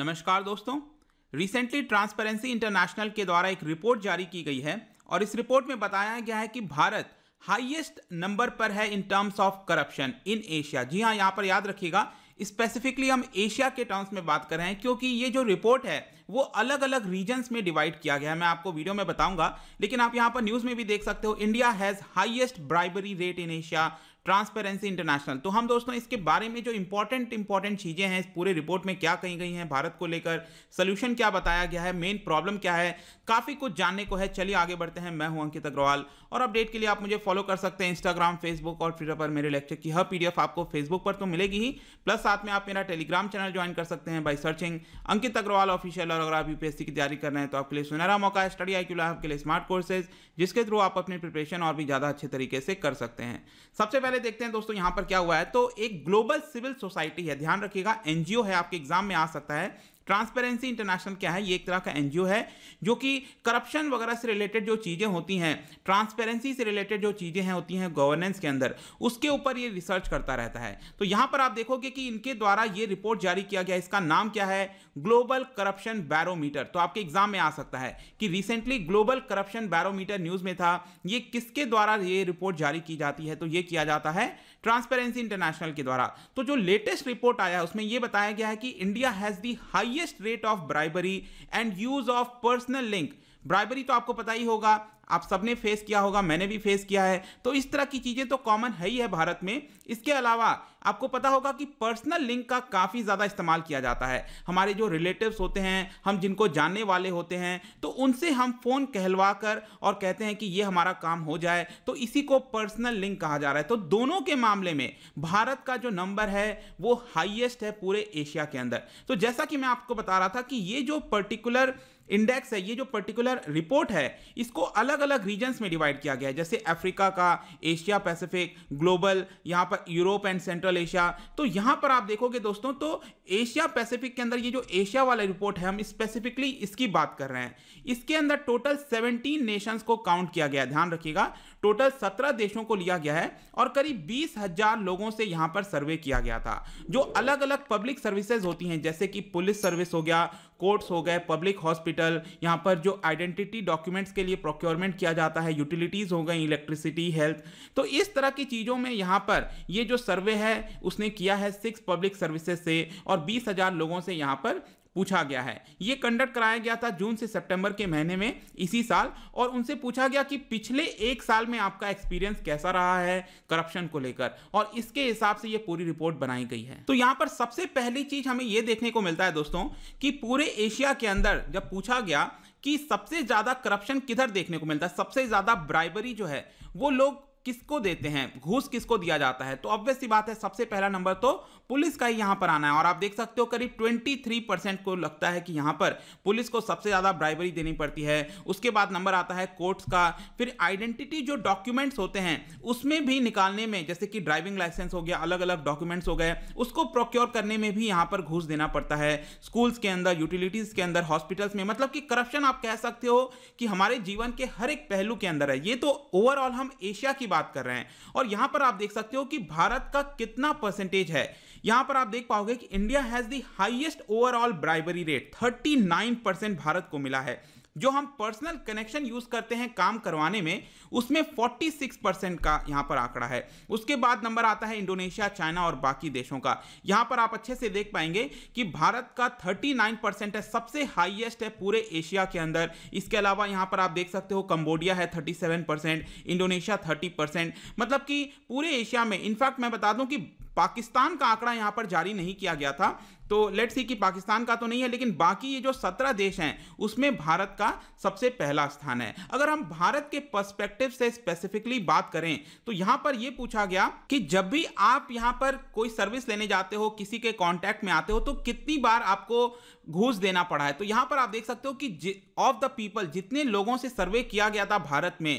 नमस्कार दोस्तों recently transparency international के द्वारा एक रिपोर्ट जारी की गई है और इस रिपोर्ट में बताया गया है कि भारत हाईएस्ट नंबर पर है in terms of corruption in Asia जी हाँ यहाँ पर याद रखिएगा स्पेसिफिकली हम एशिया के टर्म्स में बात कर रहे हैं क्योंकि ये जो रिपोर्ट है वो अलग अलग रीजन्स में डिवाइड किया गया है मैं आपको वीडियो में बताऊंगा लेकिन आप यहाँ पर न्यूज़ में भी देख सकते हो India has highest bribery rate in Asia Transparency International तो हम दोस्तों इसके बारे में जो इंपॉर्टेंट इंपॉर्टेंट चीज़ें हैं इस पूरे रिपोर्ट में क्या कही गई हैं भारत को लेकर सोल्यूशन क्या बताया गया है मेन प्रॉब्लम क्या है काफ़ी कुछ जानने को है चलिए आगे बढ़ते हैं मैं हूं अंकित अग्रवाल और अपडेट के लिए आप मुझे फॉलो कर सकते हैं इंस्टाग्राम फेसबुक और ट्विटर पर मेरे लेक्चर की हर पीडीएफ आपको फेसबुक पर तो मिलेगी ही प्लस साथ में आप मेरा टेलीग्राम चैनल ज्वाइन कर सकते हैं by searching Ankit Agarwal official और अगर आप यूपीएससी की तैयारी कर रहे हैं तो आपके लिए सुनहरा मौका है स्टडी आई के लिए स्मार्ट कोर्सेज जिसके थ्रू आप अपनी प्रिपरेशन और भी ज़्यादा अच्छे तरीके से कर सकते हैं सबसे पहले देखते हैं दोस्तों यहां पर क्या हुआ है तो एक ग्लोबल सिविल सोसाइटी है ध्यान रखिएगा एनजीओ है आपके एग्जाम में आ सकता है ट्रांसपेरेंसी इंटरनेशनल क्या है ये एक तरह का एनजीओ है जो कि करप्शन वगैरह से रिलेटेड जो चीज़ें होती हैं ट्रांसपेरेंसी से रिलेटेड जो चीज़ें हैं होती हैं गवर्नेंस के अंदर उसके ऊपर ये रिसर्च करता रहता है तो यहाँ पर आप देखोगे कि इनके द्वारा ये रिपोर्ट जारी किया गया इसका नाम क्या है ग्लोबल करप्शन बैरोमीटर तो आपके एग्जाम में आ सकता है कि recently global corruption barometer news में था ये किसके द्वारा ये रिपोर्ट जारी की जाती है तो ये किया जाता है ट्रांसपेरेंसी इंटरनेशनल के द्वारा तो जो लेटेस्ट रिपोर्ट आया है उसमें यह बताया गया है कि India has the highest rate of bribery and use of personal link bribery तो आपको पता ही होगा आप सबने फेस किया होगा मैंने भी फेस किया है तो इस तरह की चीज़ें तो कॉमन है ही है भारत में इसके अलावा आपको पता होगा कि पर्सनल लिंक का काफ़ी ज़्यादा इस्तेमाल किया जाता है हमारे जो रिलेटिव्स होते हैं हम जिनको जानने वाले होते हैं तो उनसे हम फ़ोन कहलवा कर और कहते हैं कि ये हमारा काम हो जाए तो इसी को पर्सनल लिंक कहा जा रहा है तो दोनों के मामले में भारत का जो नंबर है वो हाइएस्ट है पूरे एशिया के अंदर तो जैसा कि मैं आपको बता रहा था कि ये जो पर्टिकुलर इंडेक्स है ये जो पर्टिकुलर रिपोर्ट है इसको अलग अलग रीजन्स में डिवाइड किया गया है जैसे अफ्रीका का एशिया पैसिफिक ग्लोबल यहाँ पर यूरोप एंड सेंट्रल एशिया तो यहाँ पर आप देखोगे दोस्तों तो एशिया पैसिफिक के अंदर ये जो एशिया वाला रिपोर्ट है हम स्पेसिफिकली इसकी बात कर रहे हैं इसके अंदर टोटल सेवनटीन नेशंस को काउंट किया गया ध्यान रखिएगा टोटल सत्रह देशों को लिया गया है और करीब बीस हजार लोगों से यहाँ पर सर्वे किया गया था जो अलग अलग पब्लिक सर्विसेज होती हैं जैसे कि पुलिस सर्विस हो गया कोर्ट्स हो गए पब्लिक हॉस्पिटल यहाँ पर जो आइडेंटिटी डॉक्यूमेंट्स के लिए प्रोक्योरमेंट किया जाता है यूटिलिटीज़ हो गई इलेक्ट्रिसिटी हेल्थ तो इस तरह की चीज़ों में यहाँ पर ये जो सर्वे है उसने किया है सिक्स पब्लिक सर्विसेज से और बीस हज़ार लोगों से यहाँ पर पूछा गया है ये कंडक्ट कराया गया था जून से सितंबर के महीने में इसी साल और उनसे पूछा गया कि पिछले एक साल में आपका एक्सपीरियंस कैसा रहा है करप्शन को लेकर और इसके हिसाब से ये पूरी रिपोर्ट बनाई गई है तो यहाँ पर सबसे पहली चीज हमें ये देखने को मिलता है दोस्तों कि पूरे एशिया के अंदर जब पूछा गया कि सबसे ज्यादा करप्शन किधर देखने को मिलता है सबसे ज्यादा ब्राइबरी जो है वो लोग किसको देते हैं घूस किसको दिया जाता है तो ऑब्वियस सी बात है सबसे पहला नंबर तो पुलिस का ही यहां पर आना है और आप देख सकते हो करीब 23 परसेंट को लगता है कि यहाँ पर पुलिस को सबसे ज़्यादा ब्राइबरी देनी पड़ती है उसके बाद नंबर आता है कोर्ट्स का फिर आइडेंटिटी जो डॉक्यूमेंट्स होते हैं उसमें भी निकालने में जैसे कि ड्राइविंग लाइसेंस हो गया अलग अलग डॉक्यूमेंट्स हो गए उसको प्रोक्योर करने में भी यहां पर घूस देना पड़ता है स्कूल्स के अंदर यूटिलिटीज़ के अंदर हॉस्पिटल्स में मतलब कि करप्शन आप कह सकते हो कि हमारे जीवन के हर एक पहलू के अंदर है ये तो ओवरऑल हम एशिया की बात कर रहे हैं और यहां पर आप देख सकते हो कि भारत का कितना परसेंटेज है यहां पर आप देख पाओगे कि India has the highest overall bribery rate 39 percent Bharat को मिला है जो हम पर्सनल कनेक्शन यूज करते हैं काम करवाने में उसमें 46 परसेंट का यहाँ पर आंकड़ा है उसके बाद नंबर आता है इंडोनेशिया चाइना और बाकी देशों का यहाँ पर आप अच्छे से देख पाएंगे कि भारत का 39 परसेंट है सबसे हाईएस्ट है पूरे एशिया के अंदर इसके अलावा यहाँ पर आप देख सकते हो कंबोडिया है thirty percent Indonesia thirty percent मतलब कि पूरे एशिया में इनफैक्ट मैं बता दूं कि पाकिस्तान का आंकड़ा यहां पर जारी नहीं किया गया था तो लेट्स सी कि पाकिस्तान का तो नहीं है लेकिन बाकी ये जो सत्रह देश हैं उसमें भारत का सबसे पहला स्थान है अगर हम भारत के पर्सपेक्टिव से स्पेसिफिकली बात करें तो यहां पर ये पूछा गया कि जब भी आप यहां पर कोई सर्विस लेने जाते हो किसी के कॉन्टैक्ट में आते हो तो कितनी बार आपको घूस देना पड़ा है तो यहां पर आप देख सकते हो कि ऑफ द पीपल जितने लोगों से सर्वे किया गया था भारत में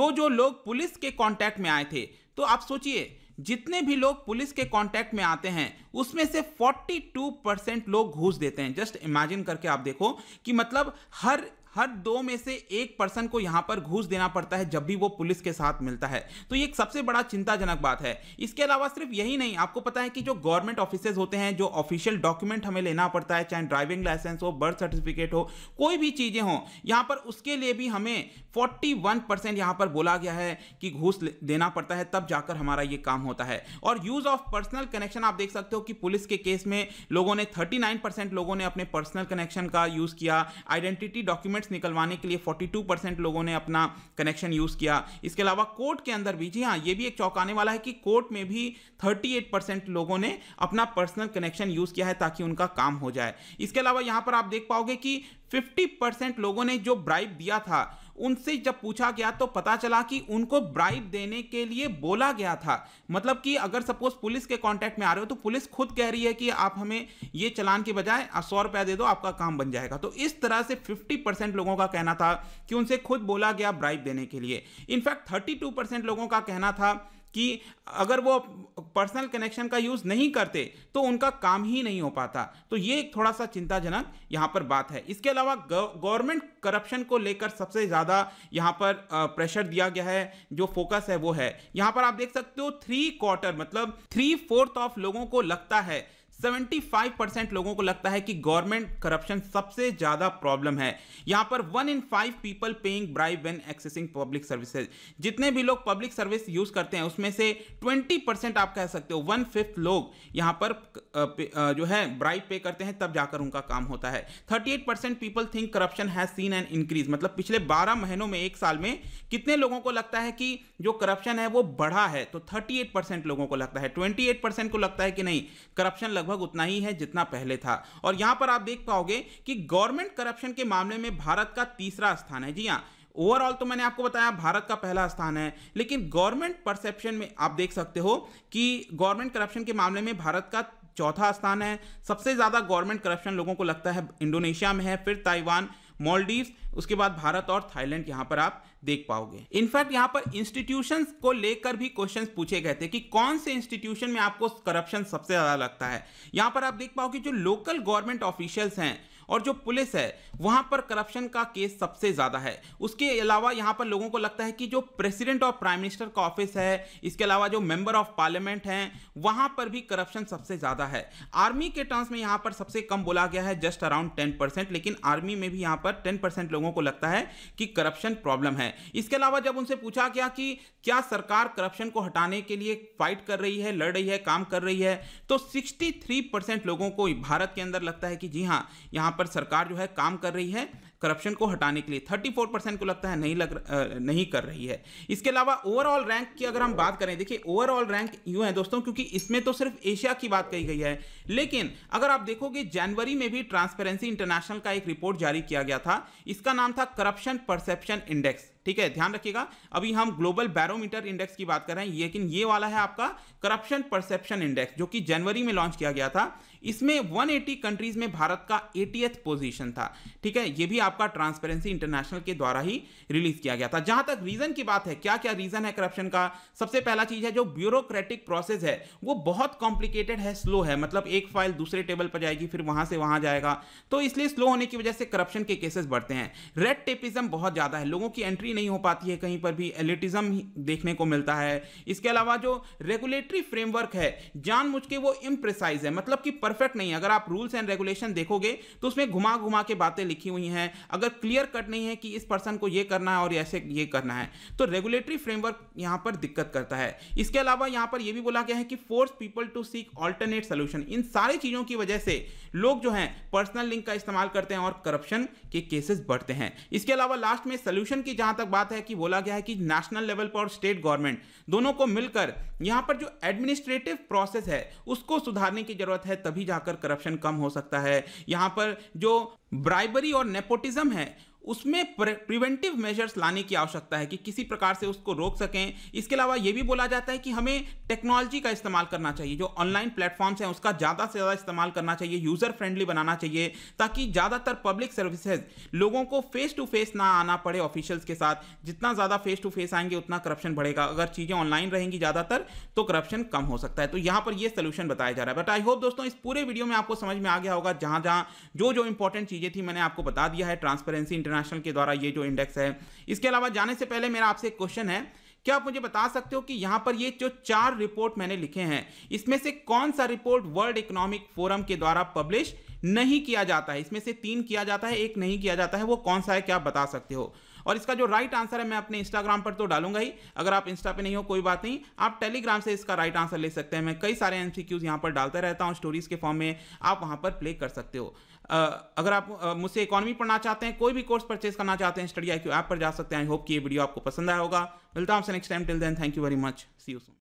जो जो लोग पुलिस के कॉन्टैक्ट में आए थे तो आप सोचिए जितने भी लोग पुलिस के कांटेक्ट में आते हैं उसमें से 42 परसेंट लोग घूस देते हैं जस्ट इमेजिन करके आप देखो कि मतलब हर हर दो में से एक पर्सन को यहाँ पर घूस देना पड़ता है जब भी वो पुलिस के साथ मिलता है तो ये एक सबसे बड़ा चिंताजनक बात है इसके अलावा सिर्फ यही नहीं आपको पता है कि जो गवर्नमेंट ऑफिसेज होते हैं जो ऑफिशियल डॉक्यूमेंट हमें लेना पड़ता है चाहे ड्राइविंग लाइसेंस हो बर्थ सर्टिफिकेट हो कोई भी चीज़ें हों यहाँ पर उसके लिए भी हमें फोर्टी वन परसेंट यहाँ पर बोला गया है कि घूस देना पड़ता है तब जाकर हमारा ये काम होता है और यूज़ ऑफ पर्सनल कनेक्शन आप देख सकते हो कि पुलिस के केस में लोगों ने थर्टी नाइन परसेंट लोगों ने अपने पर्सनल कनेक्शन का यूज़ किया आइडेंटिटी डॉक्यूमेंट डॉक्यूमेंट्स निकलवाने के लिए 42 लोगों ने अपना कनेक्शन यूज़ किया इसके अलावा कोर्ट के अंदर भी जी हाँ ये भी एक चौंकाने वाला है कि कोर्ट में भी 38 परसेंट लोगों ने अपना पर्सनल कनेक्शन यूज़ किया है ताकि उनका काम हो जाए इसके अलावा यहां पर आप देख पाओगे कि 50 परसेंट लोगों ने जो ब्राइब दिया था उनसे जब पूछा गया तो पता चला कि उनको ब्राइब देने के लिए बोला गया था मतलब कि अगर सपोज पुलिस के कांटेक्ट में आ रहे हो तो पुलिस खुद कह रही है कि आप हमें ये चलान के बजाय सौ रुपया दे दो आपका काम बन जाएगा तो इस तरह से 50 परसेंट लोगों का कहना था कि उनसे खुद बोला गया ब्राइब देने के लिए इनफैक्ट 32 परसेंट लोगों का कहना था कि अगर वो पर्सनल कनेक्शन का यूज़ नहीं करते तो उनका काम ही नहीं हो पाता तो ये एक थोड़ा सा चिंताजनक यहाँ पर बात है इसके अलावा गवर्नमेंट करप्शन को लेकर सबसे ज़्यादा यहाँ पर प्रेशर दिया गया है जो फोकस है वो है यहाँ पर आप देख सकते हो थ्री क्वार्टर मतलब थ्री फोर्थ ऑफ लोगों को लगता है 75 परसेंट लोगों को लगता है कि गवर्नमेंट करप्शन सबसे ज़्यादा प्रॉब्लम है यहाँ पर one in five people paying bribe when accessing public services जितने भी लोग पब्लिक सर्विस यूज़ करते हैं उसमें से 20 परसेंट आप कह सकते हो वन फिफ्थ लोग यहाँ पर जो है ब्राइव पे करते हैं तब जाकर उनका काम होता है thirty percent people think corruption has seen an increase मतलब पिछले बारह महीनों में एक साल में कितने लोगों को लगता है कि जो करप्शन है वो बढ़ा है तो थर्टी परसेंट लोगों को लगता है ट्वेंटी परसेंट को लगता है कि नहीं करप्शन लगभग लगभग उतना ही है जितना पहले था और यहां पर आप देख पाओगे कि गवर्नमेंट करप्शन के मामले में भारत का तीसरा स्थान है जी हाँ ओवरऑल तो मैंने आपको बताया भारत का पहला स्थान है लेकिन गवर्नमेंट परसेप्शन में आप देख सकते हो कि गवर्नमेंट करप्शन के मामले में भारत का चौथा स्थान है सबसे ज़्यादा गवर्नमेंट करप्शन लोगों को लगता है इंडोनेशिया में है फिर ताइवान मॉलडीव उसके बाद भारत और थाईलैंड यहाँ पर आप देख पाओगे इनफैक्ट यहाँ पर इंस्टीट्यूशन को लेकर भी क्वेश्चन पूछे गए थे कि कौन से इंस्टीट्यूशन में आपको करप्शन सबसे ज़्यादा लगता है यहाँ पर आप देख पाओगे जो लोकल गवर्नमेंट ऑफिशियल्स हैं और जो पुलिस है वहां पर करप्शन का केस सबसे ज़्यादा है उसके अलावा यहां पर लोगों को लगता है कि जो प्रेसिडेंट और प्राइम मिनिस्टर का ऑफिस है इसके अलावा जो मेंबर ऑफ पार्लियामेंट हैं वहां पर भी करप्शन सबसे ज़्यादा है आर्मी के टर्म्स में यहां पर सबसे कम बोला गया है जस्ट अराउंड टेन परसेंट लेकिन आर्मी में भी यहां पर टेन परसेंट लोगों को लगता है कि करप्शन प्रॉब्लम है इसके अलावा जब उनसे पूछा गया कि क्या सरकार करप्शन को हटाने के लिए फाइट कर रही है लड़ रही है काम कर रही है तो सिक्सटी परसेंट लोगों को भारत के अंदर लगता है कि जी हाँ यहाँ पर सरकार जो है काम कर रही है करप्शन को हटाने के लिए 34 परसेंट को लगता है नहीं लग आ, नहीं कर रही है इसके अलावा ओवरऑल रैंक की अगर हम बात करें देखिए ओवरऑल रैंक यूँ है दोस्तों क्योंकि इसमें तो सिर्फ एशिया की बात कही गई है लेकिन अगर आप देखोगे जनवरी में भी ट्रांसपेरेंसी इंटरनेशनल का एक रिपोर्ट जारी किया गया था इसका नाम था करप्शन परसेप्शन इंडेक्स ठीक है ध्यान रखिएगा अभी हम ग्लोबल बैरोमीटर इंडेक्स की बात कर रहे हैं लेकिन ये वाला है आपका करप्शन परसेप्शन इंडेक्स जो कि जनवरी में लॉन्च किया गया था इसमें 180 कंट्रीज में भारत का एटीएथ पोजीशन था ठीक है ये भी आपका ट्रांसपेरेंसी इंटरनेशनल के द्वारा ही रिलीज किया गया था जहां तक रीजन की बात है क्या क्या रीजन है करप्शन का सबसे पहला चीज है जो ब्यूरोक्रेटिक प्रोसेस है वो बहुत कॉम्प्लिकेटेड है स्लो है मतलब एक फाइल दूसरे टेबल पर जाएगी फिर वहां से वहां जाएगा तो इसलिए स्लो होने की वजह से करप्शन के केसेस बढ़ते हैं रेड टेपिज्म बहुत ज्यादा है लोगों की एंट्री भी नहीं हो पाती है कहीं पर भी एलिटिज्म देखने को मिलता है इसके अलावा जो रेगुलेटरी फ्रेमवर्क है जानबूझ के वो इम्प्रिसाइज है मतलब कि परफेक्ट नहीं है अगर आप रूल्स एंड रेगुलेशन देखोगे तो उसमें घुमा घुमा के बातें लिखी हुई हैं अगर क्लियर कट नहीं है कि इस पर्सन को ये करना है और ऐसे ये करना है तो रेगुलेटरी फ्रेमवर्क यहाँ पर दिक्कत करता है इसके अलावा यहाँ पर यह भी बोला गया है कि force people to seek alternate solution इन सारी चीज़ों की वजह से लोग जो हैं पर्सनल लिंक का इस्तेमाल करते हैं और करप्शन के केसेस बढ़ते हैं इसके अलावा लास्ट में सोल्यूशन की जहां तक बात है कि बोला गया है कि नेशनल लेवल पर और स्टेट गवर्नमेंट दोनों को मिलकर यहाँ पर जो एडमिनिस्ट्रेटिव प्रोसेस है उसको सुधारने की जरूरत है तभी जाकर करप्शन कम हो सकता है यहाँ पर जो ब्राइबरी और नेपोटिज्म है उसमें प्रिवेंटिव मेजर्स लाने की आवश्यकता है कि किसी प्रकार से उसको रोक सकें इसके अलावा ये भी बोला जाता है कि हमें टेक्नोलॉजी का इस्तेमाल करना चाहिए जो ऑनलाइन प्लेटफॉर्म्स हैं उसका ज़्यादा से ज़्यादा इस्तेमाल करना चाहिए यूज़र फ्रेंडली बनाना चाहिए ताकि ज़्यादातर पब्लिक सर्विसेज लोगों को फेस टू फेस ना आना पड़े ऑफिशियल्स के साथ जितना ज़्यादा फेस टू फेस आएंगे उतना करप्शन बढ़ेगा अगर चीज़ें ऑनलाइन रहेंगी ज़्यादातर तो करप्शन कम हो सकता है तो यहाँ पर यह सोल्यूशन बताया जा रहा है बट आई होप दोस्तों इस पूरे वीडियो में आपको समझ में आ गया होगा जहाँ जहाँ जो जो इंपॉर्टेंट चीज़ें थी मैंने आपको बता दिया है ट्रांसपेरेंसी इंटरनेशनल के द्वारा ये जो इंडेक्स है इसके अलावा जाने से पहले मेरा आपसे एक क्वेश्चन है क्या आप मुझे बता सकते हो कि यहाँ पर ये जो चार रिपोर्ट मैंने लिखे हैं इसमें से कौन सा रिपोर्ट वर्ल्ड इकोनॉमिक फोरम के द्वारा पब्लिश नहीं किया जाता है इसमें से तीन किया जाता है एक नहीं किया जाता है वो कौन सा है क्या आप बता सकते हो और इसका जो राइट आंसर है मैं अपने इंस्टाग्राम पर तो डालूंगा ही अगर आप इंस्टा पे नहीं हो कोई बात नहीं आप टेलीग्राम से इसका राइट आंसर ले सकते हैं मैं कई सारे एनसीक्यूज यहां पर डालता रहता हूं स्टोरीज के फॉर्म में आप वहां पर प्ले कर सकते हो अगर आप मुझसे इकोनॉमी पढ़ना चाहते हैं कोई भी कोर्स परचेज करना चाहते हैं स्टडी आई क्यू ऐप पर जा सकते हैं आई होप कि ये वीडियो आपको पसंद आया होगा मिलता हूँ आपसे next time till then thank you very much see you soon